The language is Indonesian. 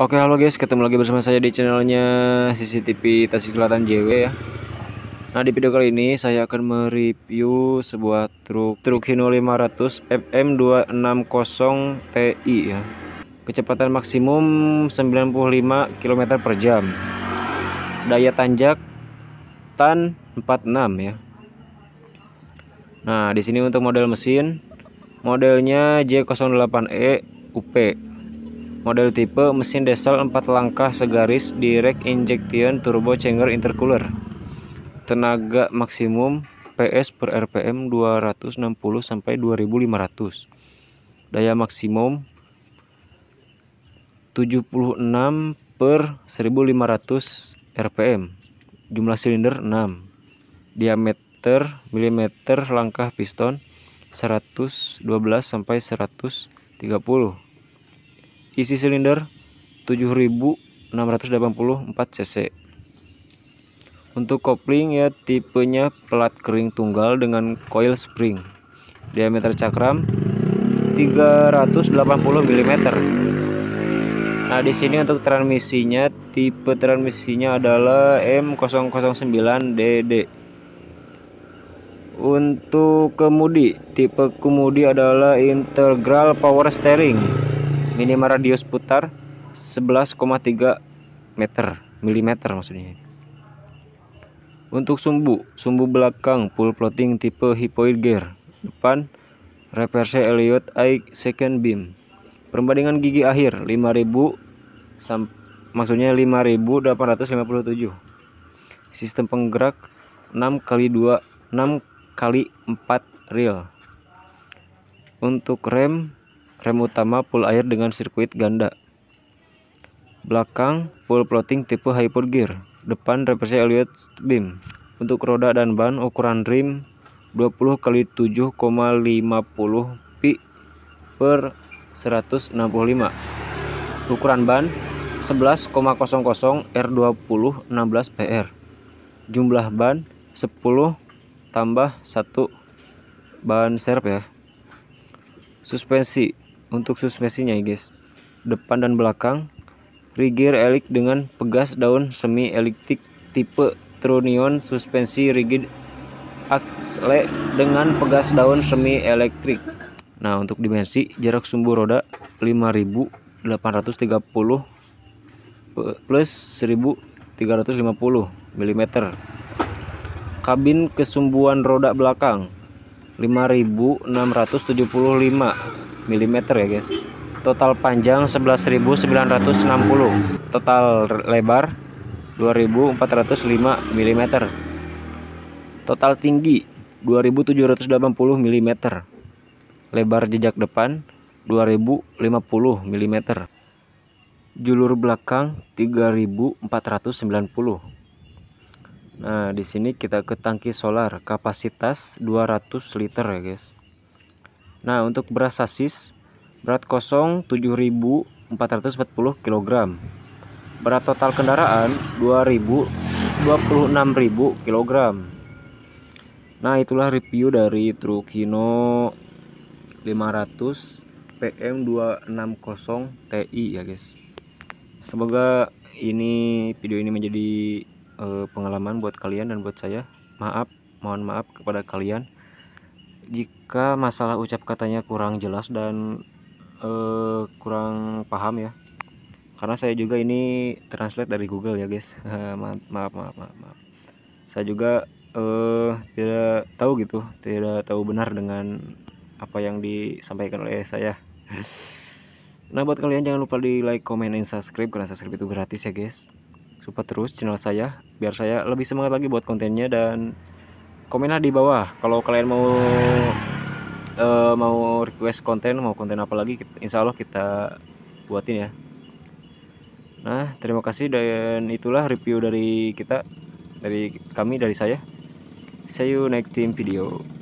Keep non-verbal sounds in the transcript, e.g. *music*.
Oke halo guys, ketemu lagi bersama saya di channelnya CCTV Tasik Selatan JW ya Nah di video kali ini saya akan mereview sebuah truk truk Hino 500 FM260 TI ya Kecepatan maksimum 95 km per jam Daya tanjak TAN 46 ya Nah di sini untuk model mesin Modelnya J08E UP Model tipe mesin diesel 4 langkah segaris direct injection turbo changer intercooler. Tenaga maksimum PS per RPM 260 sampai 2500. Daya maksimum 76 per 1500 RPM. Jumlah silinder 6. Diameter milimeter langkah piston 112 sampai 130 Isi silinder 7684 cc. Untuk kopling ya tipenya pelat kering tunggal dengan coil spring. Diameter cakram 380 mm. Nah, di sini untuk transmisinya tipe transmisinya adalah M009DD. Untuk kemudi, tipe kemudi adalah integral power steering minimal radius putar 11,3 meter milimeter maksudnya untuk sumbu sumbu belakang full floating tipe hipoid gear depan reverse Elliot I second beam perbandingan gigi akhir 5000 maksudnya 5857 sistem penggerak 6 kali 2 6 kali 4 reel untuk rem Rem utama full air dengan sirkuit ganda. Belakang full floating tipe hyper gear. Depan reverse Elliott beam. Untuk roda dan ban ukuran rim 20 x 7,50 pi per 165. Ukuran ban 11,00 R20 16 PR. Jumlah ban 10 tambah 1 ban serp ya suspensi untuk suspensinya ya guys depan dan belakang rigir elik dengan pegas daun semi eliptik tipe trunion suspensi rigid axle dengan pegas daun semi elektrik Nah untuk dimensi jarak sumbu roda 5830 plus 1350 mm Kabin kesumbuan roda belakang 5675 mm ya guys total panjang 11.960 total lebar 2.405 mm total tinggi 2.780 mm lebar jejak depan 2.050 mm julur belakang 3.490 nah di sini kita ke tangki solar kapasitas 200 liter ya guys Nah, untuk beras sasis berat kosong 7.440 kg. Berat total kendaraan 2026000 kg. Nah, itulah review dari truk Hino 500 PM260 TI ya, guys. Semoga ini video ini menjadi eh, pengalaman buat kalian dan buat saya. Maaf, mohon maaf kepada kalian jika masalah ucap katanya kurang jelas dan uh, kurang paham ya karena saya juga ini translate dari Google ya guys *laughs* maaf maaf maaf maaf saya juga uh, tidak tahu gitu tidak tahu benar dengan apa yang disampaikan oleh saya *laughs* nah buat kalian jangan lupa di like comment dan subscribe karena subscribe itu gratis ya guys support terus channel saya biar saya lebih semangat lagi buat kontennya dan Komen di bawah kalau kalian mau uh, mau request konten mau konten apa lagi insya Allah kita buatin ya nah terima kasih dan itulah review dari kita dari kami dari saya see you next time video